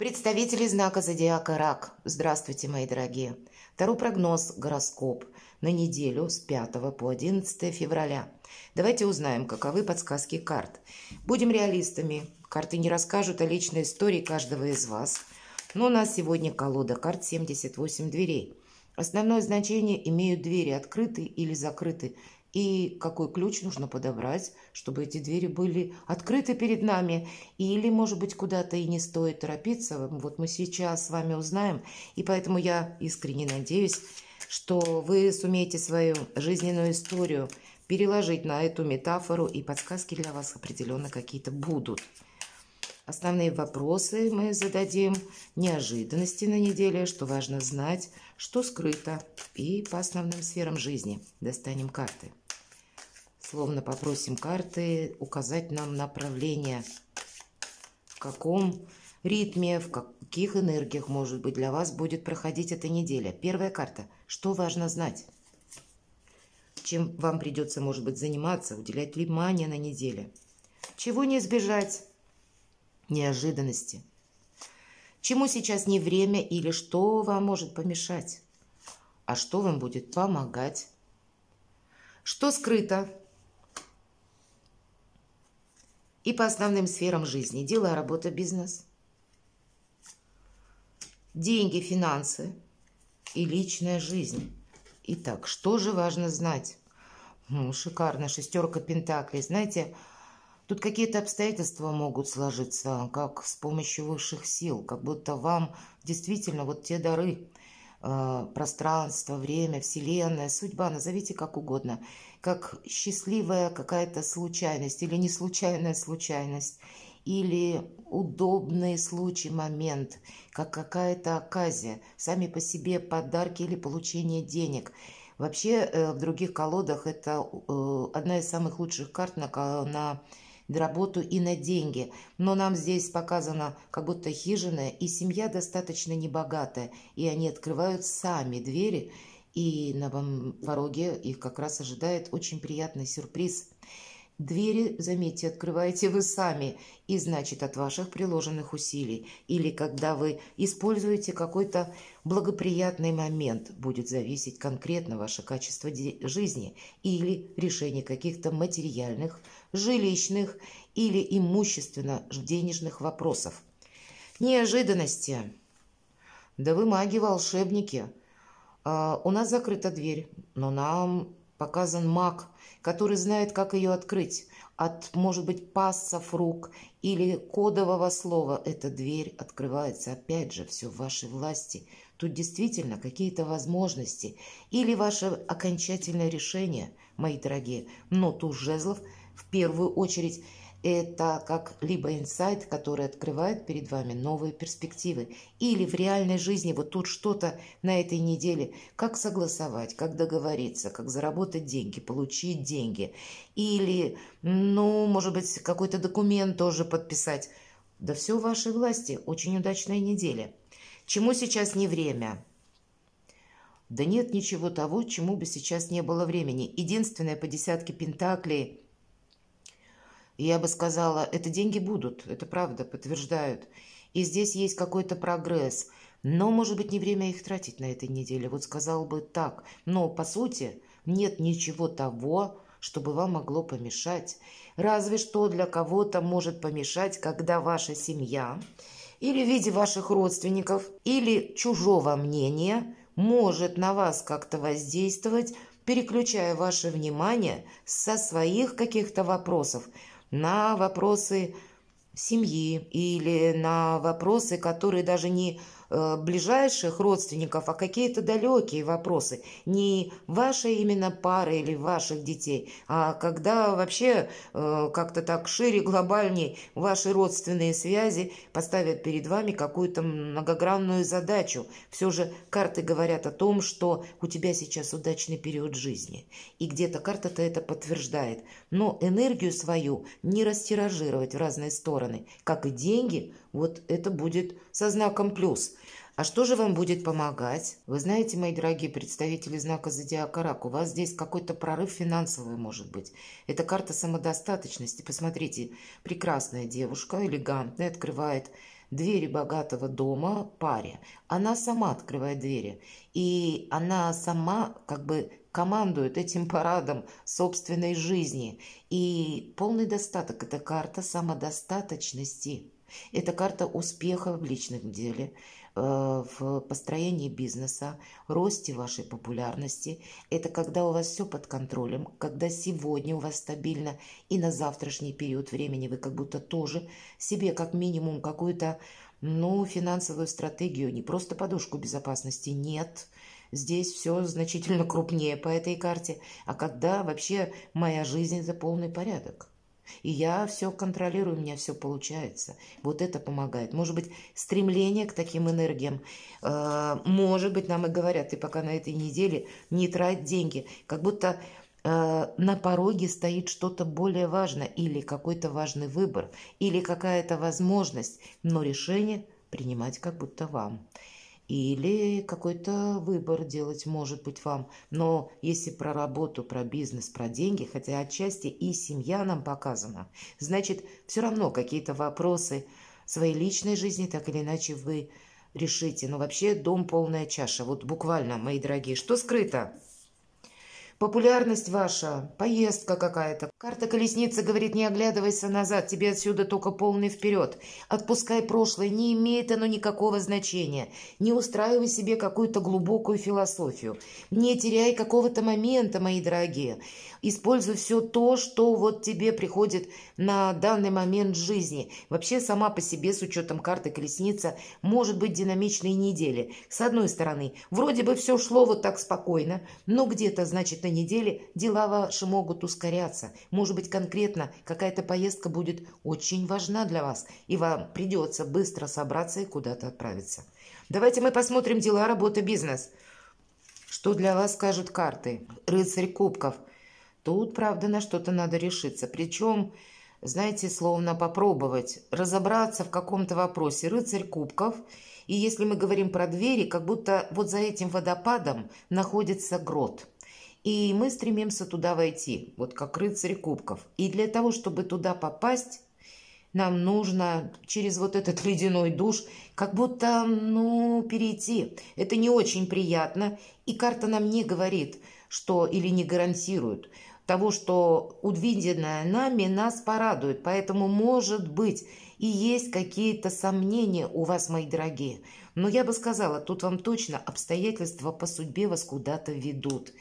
Представители знака зодиака Рак, здравствуйте, мои дорогие. Тару прогноз гороскоп на неделю с 5 по 11 февраля. Давайте узнаем, каковы подсказки карт. Будем реалистами. Карты не расскажут о а личной истории каждого из вас. Но у нас сегодня колода карт 78 дверей. Основное значение имеют двери открыты или закрыты и какой ключ нужно подобрать, чтобы эти двери были открыты перед нами. Или, может быть, куда-то и не стоит торопиться. Вот мы сейчас с вами узнаем. И поэтому я искренне надеюсь, что вы сумеете свою жизненную историю переложить на эту метафору, и подсказки для вас определенно какие-то будут. Основные вопросы мы зададим, неожиданности на неделе, что важно знать, что скрыто, и по основным сферам жизни достанем карты. Словно попросим карты указать нам направление, в каком ритме, в каких энергиях, может быть, для вас будет проходить эта неделя. Первая карта. Что важно знать? Чем вам придется, может быть, заниматься, уделять внимание на неделе? Чего не избежать? Неожиданности. Чему сейчас не время или что вам может помешать? А что вам будет помогать? Что скрыто? и по основным сферам жизни – дела, работа, бизнес. Деньги, финансы и личная жизнь. Итак, что же важно знать? Ну, шикарно, шестерка пентаклей. Знаете, тут какие-то обстоятельства могут сложиться, как с помощью высших сил, как будто вам действительно вот те дары – а, пространство, время, вселенная, судьба, назовите как угодно, как счастливая какая-то случайность или не случайная случайность, или удобный случай, момент, как какая-то оказия, сами по себе подарки или получение денег. Вообще э, в других колодах это э, одна из самых лучших карт на, на работу и на деньги. Но нам здесь показано как будто хижина, и семья достаточно небогатая, и они открывают сами двери, и на пороге их как раз ожидает очень приятный сюрприз – Двери, заметьте, открываете вы сами, и значит от ваших приложенных усилий. Или когда вы используете какой-то благоприятный момент, будет зависеть конкретно ваше качество жизни или решение каких-то материальных, жилищных или имущественно-денежных вопросов. Неожиданности. Да вы маги-волшебники. А, у нас закрыта дверь, но нам Показан маг, который знает, как ее открыть. От, может быть, пассов рук или кодового слова эта дверь открывается. Опять же, все в вашей власти. Тут действительно какие-то возможности. Или ваше окончательное решение, мои дорогие. Но туз жезлов в первую очередь – это как либо инсайт, который открывает перед вами новые перспективы. Или в реальной жизни вот тут что-то на этой неделе, как согласовать, как договориться, как заработать деньги, получить деньги. Или, ну, может быть, какой-то документ тоже подписать. Да все в вашей власти. Очень удачная неделя. Чему сейчас не время? Да нет ничего того, чему бы сейчас не было времени. Единственное по десятке Пентаклей – и я бы сказала, это деньги будут, это правда, подтверждают. И здесь есть какой-то прогресс. Но, может быть, не время их тратить на этой неделе. Вот сказал бы так. Но, по сути, нет ничего того, чтобы вам могло помешать. Разве что для кого-то может помешать, когда ваша семья или в виде ваших родственников, или чужого мнения может на вас как-то воздействовать, переключая ваше внимание со своих каких-то вопросов на вопросы семьи или на вопросы, которые даже не Э, ближайших родственников, а какие-то далекие вопросы. Не вашей именно пары или ваших детей, а когда вообще э, как-то так шире, глобальней ваши родственные связи поставят перед вами какую-то многогранную задачу. Все же карты говорят о том, что у тебя сейчас удачный период жизни. И где-то карта-то это подтверждает. Но энергию свою не растиражировать в разные стороны, как и деньги, вот это будет со знаком плюс – а что же вам будет помогать? Вы знаете, мои дорогие представители знака Зодиака Рак, у вас здесь какой-то прорыв финансовый может быть. Это карта самодостаточности. Посмотрите, прекрасная девушка, элегантная, открывает двери богатого дома паре. Она сама открывает двери. И она сама как бы командует этим парадом собственной жизни. И полный достаток – это карта самодостаточности. Это карта успеха в личном деле – Э, в построении бизнеса, росте вашей популярности. Это когда у вас все под контролем, когда сегодня у вас стабильно и на завтрашний период времени вы как будто тоже себе как минимум какую-то ну, финансовую стратегию, не просто подушку безопасности, нет. Здесь все значительно крупнее по этой карте. А когда вообще моя жизнь – за полный порядок? И я все контролирую, у меня все получается. Вот это помогает. Может быть, стремление к таким энергиям. Э, может быть, нам и говорят, ты пока на этой неделе не трать деньги. Как будто э, на пороге стоит что-то более важное или какой-то важный выбор, или какая-то возможность, но решение принимать как будто вам или какой-то выбор делать, может быть, вам. Но если про работу, про бизнес, про деньги, хотя отчасти и семья нам показана, значит, все равно какие-то вопросы своей личной жизни так или иначе вы решите. Но вообще дом полная чаша. Вот буквально, мои дорогие, что скрыто? Популярность ваша, поездка какая-то. Карта колесницы говорит, не оглядывайся назад, тебе отсюда только полный вперед. Отпускай прошлое, не имеет оно никакого значения. Не устраивай себе какую-то глубокую философию. Не теряй какого-то момента, мои дорогие используй все то, что вот тебе приходит на данный момент жизни. Вообще сама по себе с учетом карты колесница может быть динамичной недели. С одной стороны, вроде бы все шло вот так спокойно, но где-то, значит, на неделе дела ваши могут ускоряться. Может быть, конкретно какая-то поездка будет очень важна для вас, и вам придется быстро собраться и куда-то отправиться. Давайте мы посмотрим дела, работа, бизнес. Что для вас скажут карты? Рыцарь кубков – Тут, правда, на что-то надо решиться. Причем, знаете, словно попробовать разобраться в каком-то вопросе. Рыцарь кубков. И если мы говорим про двери, как будто вот за этим водопадом находится грот. И мы стремимся туда войти, вот как рыцарь кубков. И для того, чтобы туда попасть, нам нужно через вот этот ледяной душ как будто, ну, перейти. Это не очень приятно, и карта нам не говорит, что или не гарантирует – того, что увиденное нами нас порадует. Поэтому, может быть, и есть какие-то сомнения у вас, мои дорогие. Но я бы сказала, тут вам точно обстоятельства по судьбе вас куда-то ведут.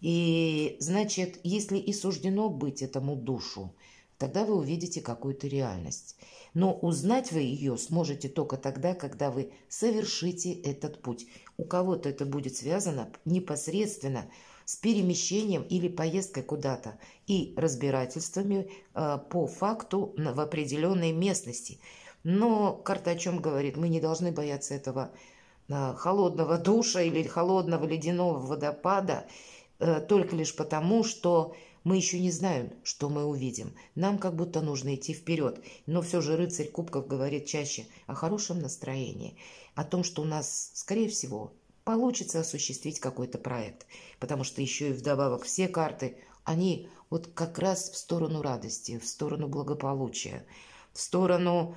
И, значит, если и суждено быть этому душу, тогда вы увидите какую-то реальность. Но узнать вы ее сможете только тогда, когда вы совершите этот путь. У кого-то это будет связано непосредственно с с перемещением или поездкой куда-то и разбирательствами э, по факту в определенной местности. Но карта о чем говорит? Мы не должны бояться этого э, холодного душа или холодного ледяного водопада э, только лишь потому, что мы еще не знаем, что мы увидим. Нам как будто нужно идти вперед. Но все же рыцарь кубков говорит чаще о хорошем настроении, о том, что у нас, скорее всего, получится осуществить какой-то проект. Потому что еще и вдобавок все карты, они вот как раз в сторону радости, в сторону благополучия, в сторону,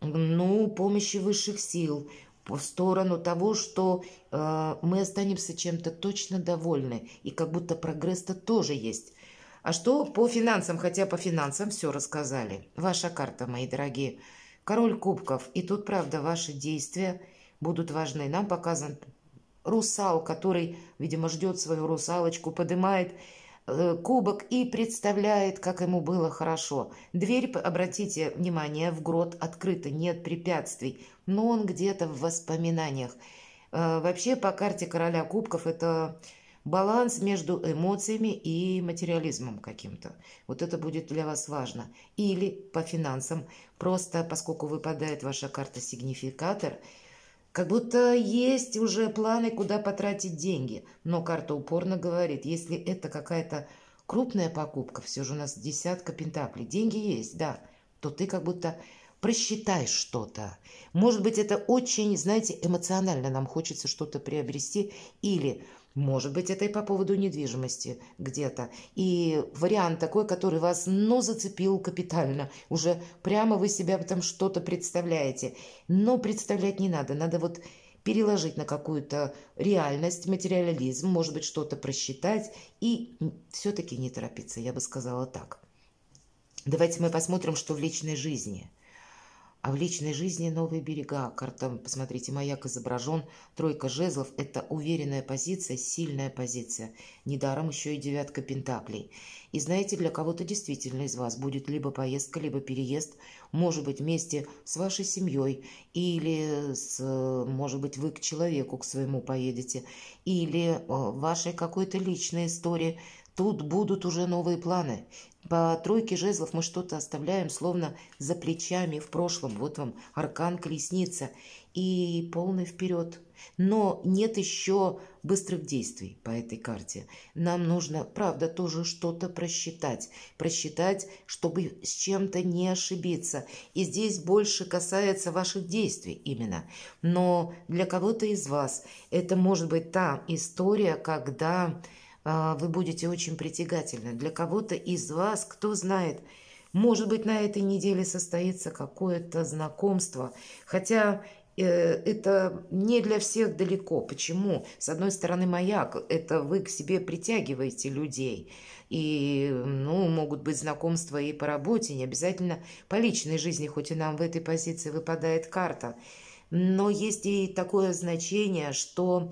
ну, помощи высших сил, в сторону того, что э, мы останемся чем-то точно довольны, и как будто прогресс-то тоже есть. А что по финансам, хотя по финансам все рассказали. Ваша карта, мои дорогие. Король кубков. И тут, правда, ваши действия будут важны. Нам показан русал, который, видимо, ждет свою русалочку, поднимает э, кубок и представляет, как ему было хорошо. Дверь, обратите внимание, в грот открыта, нет препятствий, но он где-то в воспоминаниях. Э, вообще по карте короля кубков это баланс между эмоциями и материализмом каким-то. Вот это будет для вас важно. Или по финансам. Просто поскольку выпадает ваша карта сигнификатор – как будто есть уже планы, куда потратить деньги. Но карта упорно говорит, если это какая-то крупная покупка, все же у нас десятка пентаклей, деньги есть, да, то ты как будто просчитай что-то. Может быть, это очень, знаете, эмоционально нам хочется что-то приобрести или может быть, это и по поводу недвижимости где-то. И вариант такой, который вас, но ну, зацепил капитально. Уже прямо вы себя этом что-то представляете. Но представлять не надо. Надо вот переложить на какую-то реальность, материализм, может быть, что-то просчитать и все-таки не торопиться, я бы сказала так. Давайте мы посмотрим, что в личной жизни – а в личной жизни новые берега. Карта, посмотрите, маяк изображен. Тройка жезлов – это уверенная позиция, сильная позиция. Недаром еще и девятка пентаклей. И знаете, для кого-то действительно из вас будет либо поездка, либо переезд. Может быть, вместе с вашей семьей. Или, с, может быть, вы к человеку, к своему поедете. Или э, вашей какой-то личной истории Тут будут уже новые планы. По тройке жезлов мы что-то оставляем, словно за плечами в прошлом. Вот вам аркан, колесница и полный вперед. Но нет еще быстрых действий по этой карте. Нам нужно, правда, тоже что-то просчитать. Просчитать, чтобы с чем-то не ошибиться. И здесь больше касается ваших действий именно. Но для кого-то из вас это может быть та история, когда а, вы будете очень притягательны. Для кого-то из вас, кто знает, может быть, на этой неделе состоится какое-то знакомство. Хотя э, это не для всех далеко. Почему? С одной стороны, маяк – это вы к себе притягиваете людей. И ну, могут быть знакомства и по работе, не обязательно по личной жизни, хоть и нам в этой позиции выпадает карта. Но есть и такое значение, что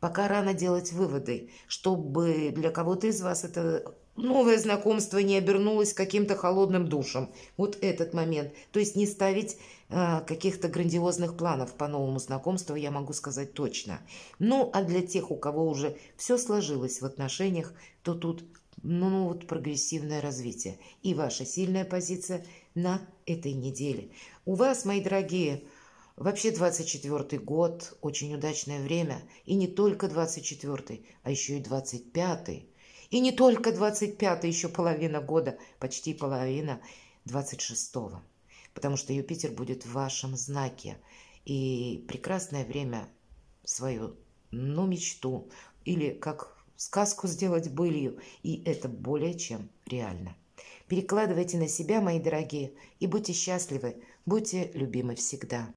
Пока рано делать выводы, чтобы для кого-то из вас это новое знакомство не обернулось каким-то холодным душем. Вот этот момент. То есть не ставить э, каких-то грандиозных планов по новому знакомству, я могу сказать точно. Ну, а для тех, у кого уже все сложилось в отношениях, то тут ну, ну вот прогрессивное развитие и ваша сильная позиция на этой неделе. У вас, мои дорогие, Вообще 24-й год – очень удачное время, и не только 24-й, а еще и 25-й. И не только 25-й, еще половина года, почти половина 26-го. Потому что Юпитер будет в вашем знаке. И прекрасное время свою, ну, мечту, или как сказку сделать былью, и это более чем реально. Перекладывайте на себя, мои дорогие, и будьте счастливы, будьте любимы всегда.